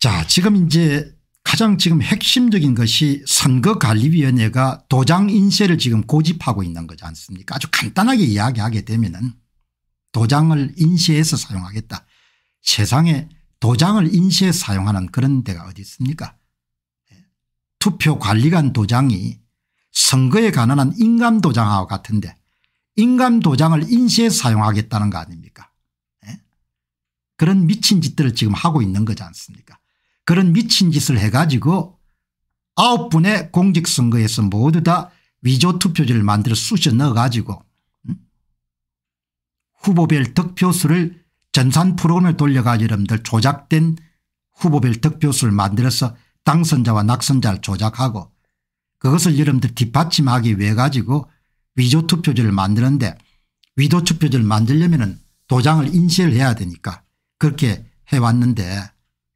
자 지금 이제 가장 지금 핵심적인 것이 선거관리위원회가 도장 인쇄를 지금 고집하고 있는 거지 않습니까 아주 간단하게 이야기하게 되면은 도장을 인쇄해서 사용하겠다. 세상에 도장을 인쇄 사용하는 그런 데가 어디 있습니까 예. 투표관리관 도장이 선거에 관한 인감 도장하고 같은데 인감 도장을 인쇄 사용하겠다는 거 아닙니까 예. 그런 미친 짓들을 지금 하고 있는 거지 않습니까 그런 미친 짓을 해가지고 아홉 분의 공직선거에서 모두 다 위조 투표지를 만들어 쑤셔 넣어가지고 음? 후보별 득표수를 전산 프로그램을 돌려가지고 여러분들 조작된 후보별 득표수를 만들어서 당선자와 낙선자를 조작하고 그것을 여러분들 뒷받침하기 위해 가지고 위조 투표지를 만드는데 위조 투표지를 만들려면 도장을 인쇄를 해야 되니까 그렇게 해왔는데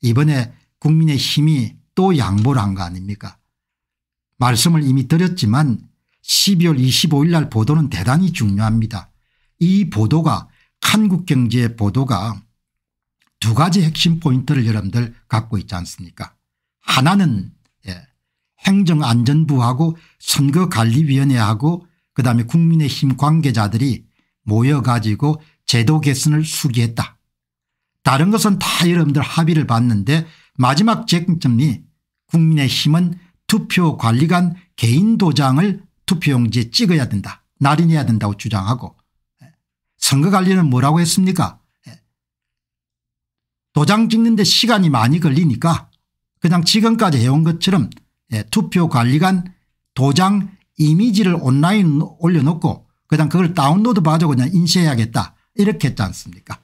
이번에 국민의 힘이 또 양보를 한 거 아닙니까 말씀을 이미 드렸지만 12월 25일 날 보도는 대단히 중요합니다. 이 보도가 한국경제 보도가 두 가지 핵심 포인트를 여러분들 갖고 있지 않습니까 하나는 예, 행정안전부하고 선거관리위원회하고 그다음에 국민의힘 관계자들이 모여 가지고 제도 개선을 수기했다. 다른 것은 다 여러분들 합의를 봤는데 마지막 쟁점이 국민의힘은 투표관리관 개인 도장을 투표용지에 찍어야 된다 날인해야 된다고 주장하고 예, 선거관리는 뭐라고 했습니까 예, 도장 찍는데 시간이 많이 걸리니까 그냥 지금까지 해온 것처럼 예, 투표관리관 도장 이미지를 온라인 올려놓고 그냥 그걸 다운로드 받아 그냥 인쇄해야겠다 이렇게 했지 않습니까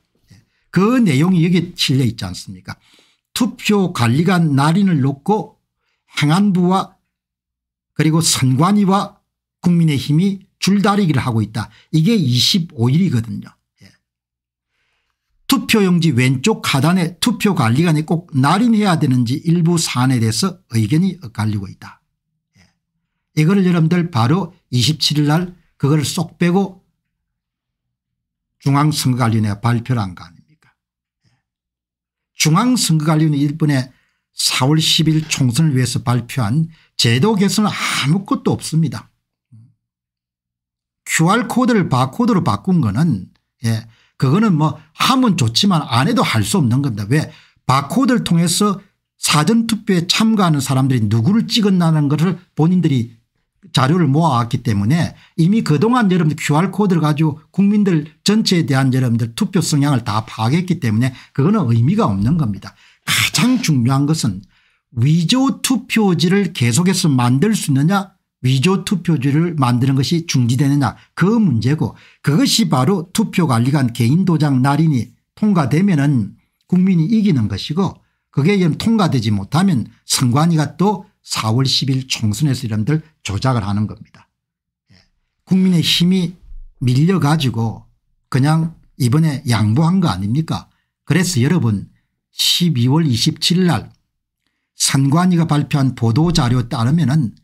그 내용이 여기 실려 있지 않습니까 투표관리관 날인을 놓고 행안부와 그리고 선관위와 국민의힘이 줄다리기를 하고 있다. 이게 25일이거든요. 예. 투표용지 왼쪽 하단에 투표관리관이 꼭 날인해야 되는지 일부 사안에 대해서 의견이 엇갈리고 있다. 예. 이걸 여러분들 바로 27일 날 그걸 쏙 빼고 중앙선거관리위원회 발표를 한 거 아니에요. 중앙선거관리위원 회 일본의 4월 10일 총선을 위해서 발표한 제도 개선은 아무것도 없습니다. QR코드를 바코드로 바꾼 거는 예 그거는 뭐 하면 좋지만 안 해도 할 수 없는 겁니다. 왜 바코드를 통해서 사전투표에 참가하는 사람들이 누구를 찍었나는 것을 본인들이 자료를 모아왔기 때문에 이미 그동안 여러분들 QR코드를 가지고 국민들 전체에 대한 여러분들 투표 성향을 다 파악했기 때문에 그거는 의미가 없는 겁니다. 가장 중요한 것은 위조 투표지를 계속해서 만들 수 있느냐 위조 투표지를 만드는 것이 중지되느냐 그 문제고 그것이 바로 투표관리관 개인도장 날인이 통과되면 은 국민이 이기는 것이고 그게 통과되지 못하면 선관위가 또 4월 10일 총선에서 이런들 조작을 하는 겁니다. 예. 국민의 힘이 밀려가지고 그냥 이번에 양보한 거 아닙니까 그래서 여러분 12월 27일 날 산관위가 발표한 보도자료 따르면 은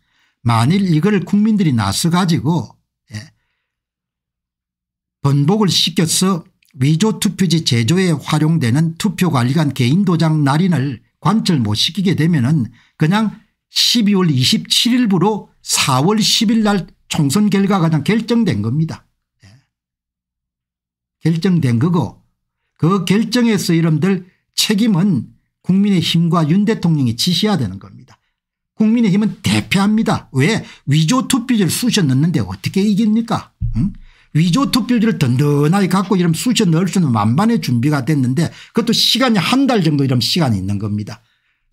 만일 이걸 국민들이 나서 가지고 예, 번복을 시켜서 위조투표지 제조에 활용되는 투표관리관 개인도장 날인을 관철 못 시키게 되면 은 그냥 12월 27일부로 4월 10일 날 총선 결과가 결정된 겁니다. 예. 결정된 거고 그 결정에서 여러분들 책임은 국민의힘과 윤 대통령이 지시해야 되는 겁니다. 국민의힘은 대표합니다. 왜 위조 투표지를 쑤셔 넣는데 어떻게 이깁니까 응? 위조 투표지를 든든하게 갖고 이런 쑤셔 넣을 수는 만반의 준비가 됐는데 그것도 시간이 한 달 정도 이런 시간이 있는 겁니다.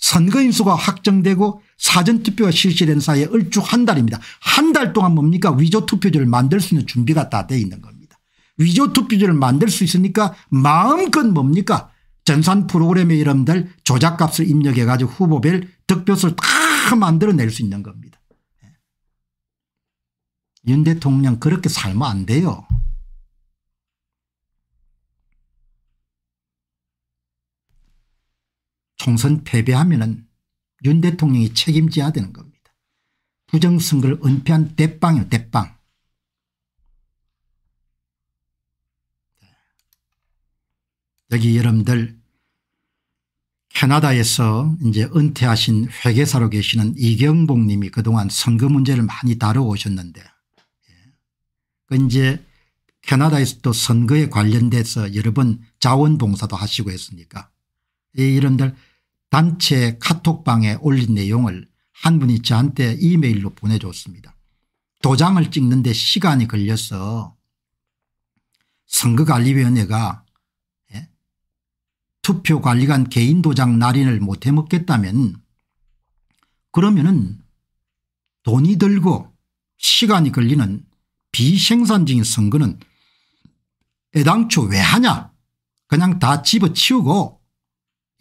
선거인수가 확정되고 사전투표가 실시된 사이에 얼추 한 달입니다. 한 달 동안 뭡니까 위조투표지를 만들 수 있는 준비가 다 돼 있는 겁니다. 위조투표지를 만들 수 있으니까 마음껏 뭡니까 전산 프로그램의 이름들 조작값을 입력해 가지고 후보별 득표수를 다 만들어낼 수 있는 겁니다. 예. 윤 대통령 그렇게 살면 안 돼요. 총선 패배하면 은윤 대통령이 책임져야 되는 겁니다. 부정선거를 은폐한 대빵이요 대빵. 여기 여러분들 캐나다에서 이제 은퇴하신 회계사로 계시는 이경복 님이 그동안 선거 문제를 많이 다뤄오셨는데 예. 그 이제 캐나다에서 또 선거에 관련돼서 여러 번 자원봉사도 하시고 했으니까 이이들 단체 카톡방에 올린 내용을 한 분이 저한테 이메일로 보내줬습니다. 도장을 찍는데 시간이 걸려서 선거관리위원회가 예? 투표관리관 개인 도장 날인을 못해 먹겠다면 그러면은 돈이 들고 시간이 걸리는 비생산적인 선거는 애당초 왜 하냐 그냥 다 집어치우고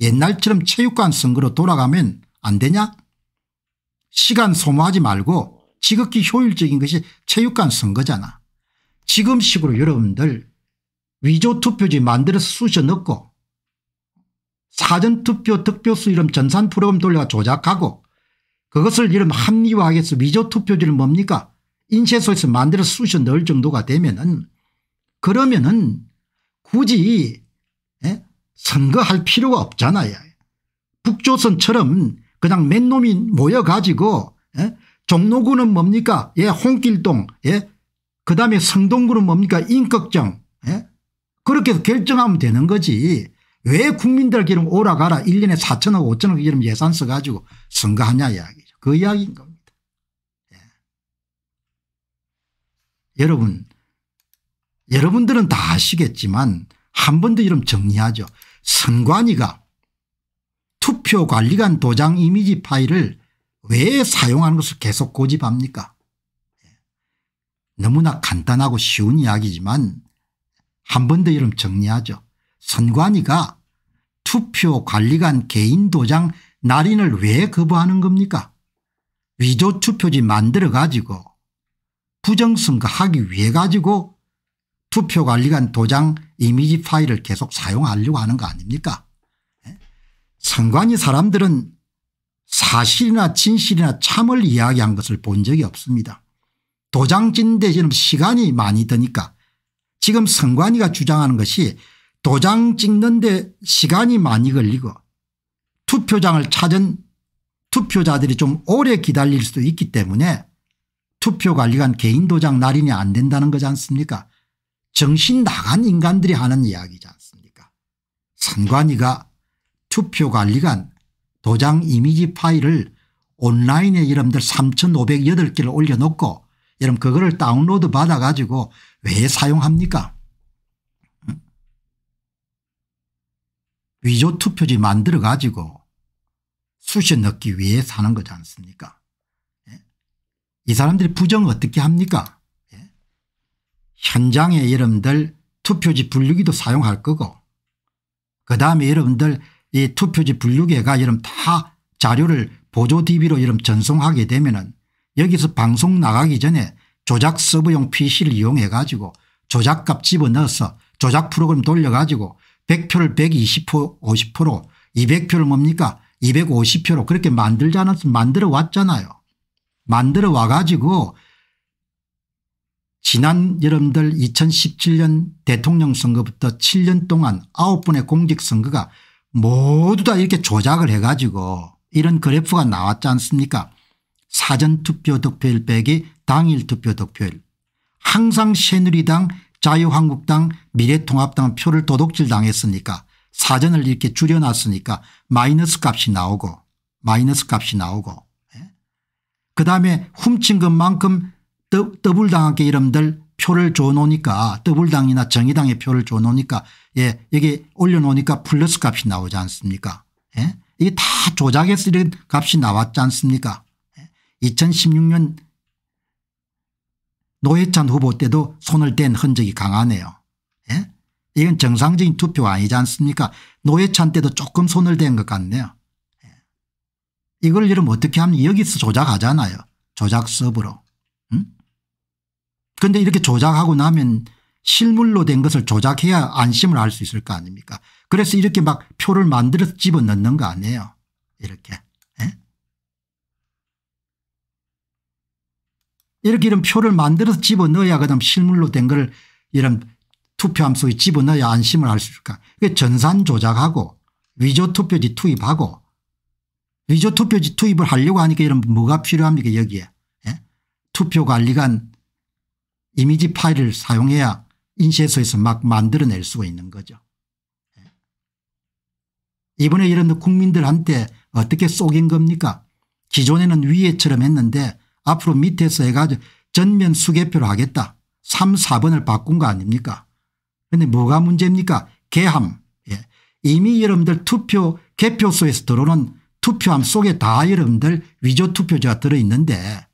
옛날처럼 체육관 선거로 돌아가면 안 되냐 시간 소모하지 말고 지극히 효율적인 것이 체육관 선거잖아 지금 식으로 여러분들 위조 투표지 만들어서 쑤셔 넣고 사전투표 득표수 이름 전산 프로그램 돌려 조작하고 그것을 이름 합리화하겠어 위조 투표지를 뭡니까 인쇄소에서 만들어 쑤셔 넣을 정도가 되면은 그러면은 굳이 선거할 필요가 없잖아요. 북조선처럼 그냥 맨 놈이 모여가지고 예? 종로구는 뭡니까 예 홍길동 예? 그 다음에 성동구는 뭡니까 인걱정 예? 그렇게 해서 결정하면 되는 거지 왜 국민들 기름 오라가라 1년에 4천억 5천억 기름 예산 써가지고 선거하냐 이야기죠. 그 이야기인 겁니다. 예. 여러분 여러분들은 다 아시겠지만 한번더 이름 정리하죠. 선관위가 투표관리관 도장 이미지 파일을 왜 사용하는 것을 계속 고집합니까 너무나 간단하고 쉬운 이야기지만 한 번 더 이름 정리하죠. 선관위가 투표관리관 개인 도장 날인을 왜 거부하는 겁니까 위조 투표지 만들어 가지고 부정선거 하기 위해 가지고 투표관리관 도장 이미지 파일을 계속 사용하려고 하는 거 아닙니까 예? 상관이 사람들은 사실이나 진실이나 참을 이야기한 것을 본 적이 없습니다. 도장진 대신 시간이 많이 드니까 지금 선관위가 주장하는 것이 도장 찍는데 시간이 많이 걸리고 투표장을 찾은 투표자들이 좀 오래 기다릴 수도 있기 때문에 투표관리관 개인 도장 날인이 안 된다는 거지 않습니까 정신 나간 인간들이 하는 이야기지 않습니까 선관위가 투표관리관 도장 이미지 파일을 온라인에 여러분들 3508개를 올려놓고 여러분 그거를 다운로드 받아가지고 왜 사용합니까 위조 투표지 만들어 가지고 수시 넣기 위해 사는 거지 않습니까 예? 이 사람들이 부정 어떻게 합니까 현장의 여러분들 투표지 분류기도 사용할 거고 그다음에 여러분들 이 투표지 분류계가 여러분 다 자료를 보조 DB로 여러분 전송하게 되면은 여기서 방송 나가기 전에 조작 서버용 PC를 이용해 가지고 조작값 집어넣어서 조작 프로그램 돌려 가지고 100표를 1 2 0 5 0로 200표를 뭡니까 250표로 그렇게 만들지 않았으면 만들어 왔잖아요. 만들어 와 가지고 지난 여러분들 2017년 대통령 선거부터 7년 동안 9분의 공직선거가 모두 다 이렇게 조작을 해가지고 이런 그래프가 나왔지 않습니까 사전투표 득표율 빼기 당일 투표 득표율 항상 새누리당 자유한국당 미래통합당 표를 도둑질 당했으니까 사전을 이렇게 줄여놨으니까 마이너스 값이 나오고 마이너스 값이 나오고 예? 그다음에 훔친 것만큼 더블당한테 이름들 표를 줘놓으니까 더블당이나 정의당의 표를 줘놓으니까 예 여기 올려놓으니까 플러스 값이 나오지 않습니까 예? 이게 다조작했을이 값이 나왔지 않습니까 2016년 예? 노회찬 후보 때도 손을 댄 흔적이 강하네요 예? 이건 정상적인 투표가 아니지 않습니까 노회찬 때도 조금 손을 댄 것 같네요 예? 이걸 여러분 어떻게 하면 여기서 조작하잖아요 조작 서브로 응? 음? 그런데 이렇게 조작하고 나면 실물로 된 것을 조작해야 안심을 할 수 있을 거 아닙니까 그래서 이렇게 막 표를 만들어서 집어넣는 거 아니에요 이렇게 에? 예? 이렇게 이런 표를 만들어서 집어넣어야 그다음 실물로 된 걸 이런 투표함 속에 집어넣어야 안심을 할 수 있을까 그러니까 전산 조작하고 위조 투표지 투입하고 위조 투표지 투입을 하려고 하니까 이런 뭐가 필요합니까 여기에 에? 예? 투표관리관 이미지 파일을 사용해야 인쇄소에서 막 만들어낼 수가 있는 거죠. 예. 이번에 이런 국민들한테 어떻게 속인 겁니까 기존에는 위에처럼 했는데 앞으로 밑에서 해가지고 전면 수개표를 하겠다. 3, 4번을 바꾼 거 아닙니까 그런데 뭐가 문제입니까 개함. 예. 이미 여러분들 투표 개표소에서 들어오는 투표함 속에 다 여러분들 위조 투표자가 들어있는데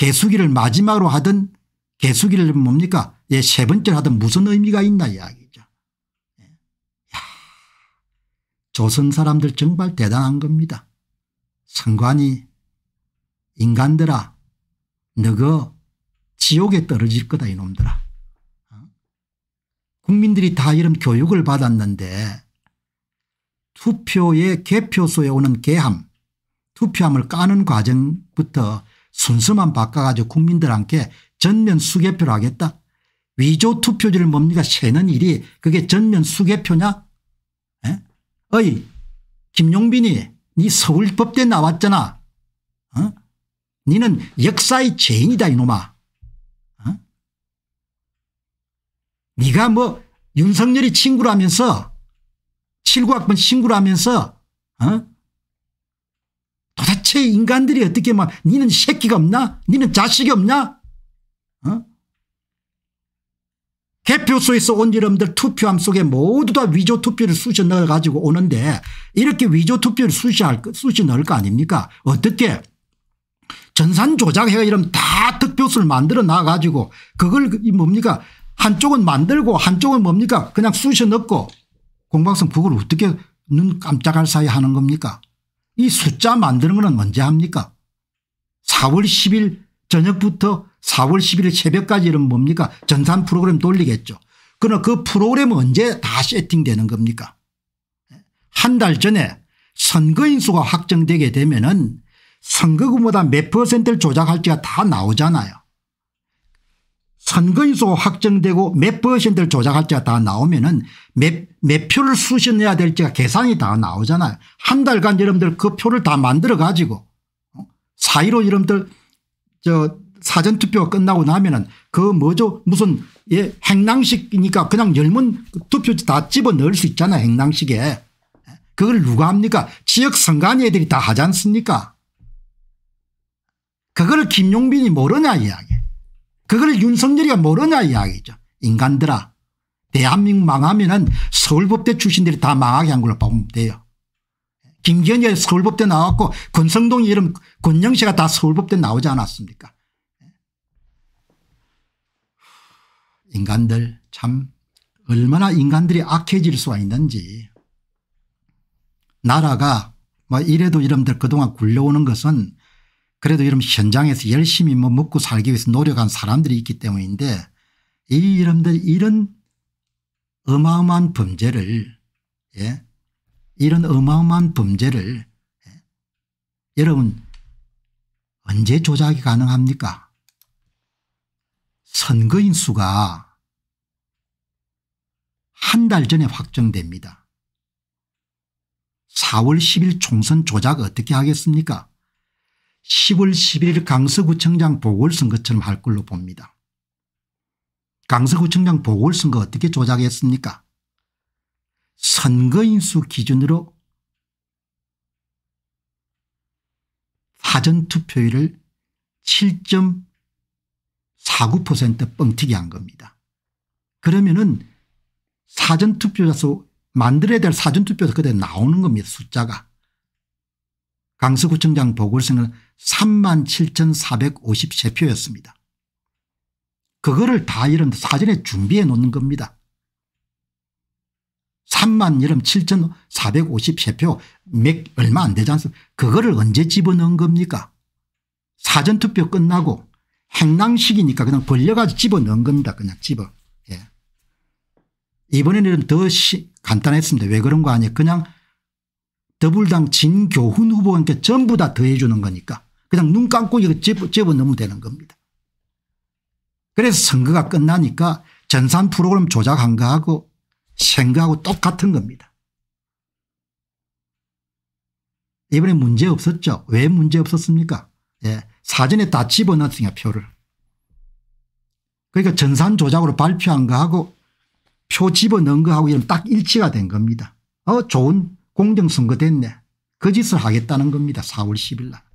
개수기를 마지막으로 하든 개수기를 뭡니까 예, 세 번째로 하든 무슨 의미가 있나 이야기죠. 예. 야, 조선 사람들 정말 대단한 겁니다. 상관이 인간들아 너거 지옥에 떨어질 거다 이놈들아. 어? 국민들이 다 이런 교육을 받았는데 투표의 개표소에 오는 개함 투표함을 까는 과정부터 순서만 바꿔가지고 국민들한테 전면 수개표를 하겠다. 위조 투표지를 뭡니까 세는 일이 그게 전면 수개표냐? 에? 어이 김용빈이 네 서울법대 나왔잖아. 어? 니는 역사의 죄인이다 이놈아. 어? 네가 뭐 윤석열이 친구라면서 7구학번 친구라면서 어? 대체 인간들이 어떻게 막 니는 새끼가 없나? 니는 자식이 없나? 어? 개표소에서 온 여러분들 투표함 속에 모두 다 위조 투표를 쑤셔 넣어가지고 오는데 이렇게 위조 투표를 쑤셔, 쑤셔 넣을 거 아닙니까? 어떻게? 전산 조작해가 이러면 다 득표수를 만들어 놔가지고 그걸 그 뭡니까? 한쪽은 만들고 한쪽은 뭡니까? 그냥 쑤셔 넣고 공방성 북을 어떻게 눈 깜짝할 사이 하는 겁니까? 이 숫자 만드는 거는 언제 합니까 4월 10일 저녁부터 4월 10일 새벽까지는 뭡니까 전산 프로그램 돌리겠죠. 그러나 그 프로그램은 언제 다 세팅되는 겁니까 한 달 전에 선거인 수가 확정되게 되면 은 선거구마다 몇 퍼센트를 조작할지가 다 나오잖아요. 선거인수 확정되고 몇 퍼센트를 조작할지가 다 나오면은 몇, 몇 표를 수신해야 될지가 계산이 다 나오잖아요. 한 달간 여러분들 그 표를 다 만들어 가지고 어? 사이로 여러분들 저 사전투표가 끝나고 나면은 그 뭐죠 무슨 예 행랑식이니까 그냥 열문 투표지 다 집어 넣을 수 있잖아 요 행랑식에 그걸 누가 합니까 지역 선관위 애들이 다 하지 않습니까 그걸 김용빈이 모르냐 이야기 그걸 윤석열이가 모르냐 이야기죠. 인간들아 대한민국 망하면 은 서울법대 출신들이 다 망하게 한 걸로 보면 돼요. 김기현이 서울법대 나왔고 권성동 이름 권영세가 다 서울법대 나오지 않았습니까 인간들 참 얼마나 인간들이 악해질 수가 있는지 나라가 뭐 이래도 이름들 그동안 굴려오는 것은 그래도 이런 현장에서 열심히 뭐 먹고 살기 위해서 노력한 사람들이 있기 때문인데 이 이름들 이런 어마어마한 범죄를 예? 이런 어마어마한 범죄를 예? 여러분 언제 조작이 가능합니까 선거인 수가 한 달 전에 확정됩니다. 4월 10일 총선 조작 어떻게 하겠습니까 10월 11일 강서구청장 보궐선거처럼 할 걸로 봅니다. 강서구청장 보궐선거 어떻게 조작했습니까 선거인수 기준으로 사전투표율을 7.49% 뻥튀기 한 겁니다. 그러면은 사전투표자 수 만들어야 될 사전투표자 그대 로 나오는 겁니다. 숫자가. 강서구청장 보궐선거는 3만 7,453표였습니다. 그거를 다 이런 사전에 준비해 놓는 겁니다. 3만 이름 7,453표 맥 얼마 안 되지 않습니까 그거를 언제 집어넣은 겁니까 사전투표 끝나고 행랑식이니까 그냥 벌려가지고 집어넣은 겁니다. 그냥 집어. 예. 이번에는 더 시, 간단했습니다. 왜 그런 거 아니에요. 그냥 더불당 진교훈 후보한테 전부 다 더해주는 거니까 그냥 눈 감고 이거 집어넣으면 되는 겁니다. 그래서 선거가 끝나니까 전산 프로그램 조작한 거하고 생각하고 똑같은 겁니다. 이번에 문제 없었죠. 왜 문제 없었습니까? 예. 사전에 다 집어넣었으니까 표를. 그러니까 전산 조작으로 발표한 거하고 표 집어넣은 거하고 이런딱 일치가 된 겁니다. 어 좋은 공정선거 됐네. 그 짓을 하겠다는 겁니다. 4월 10일 날.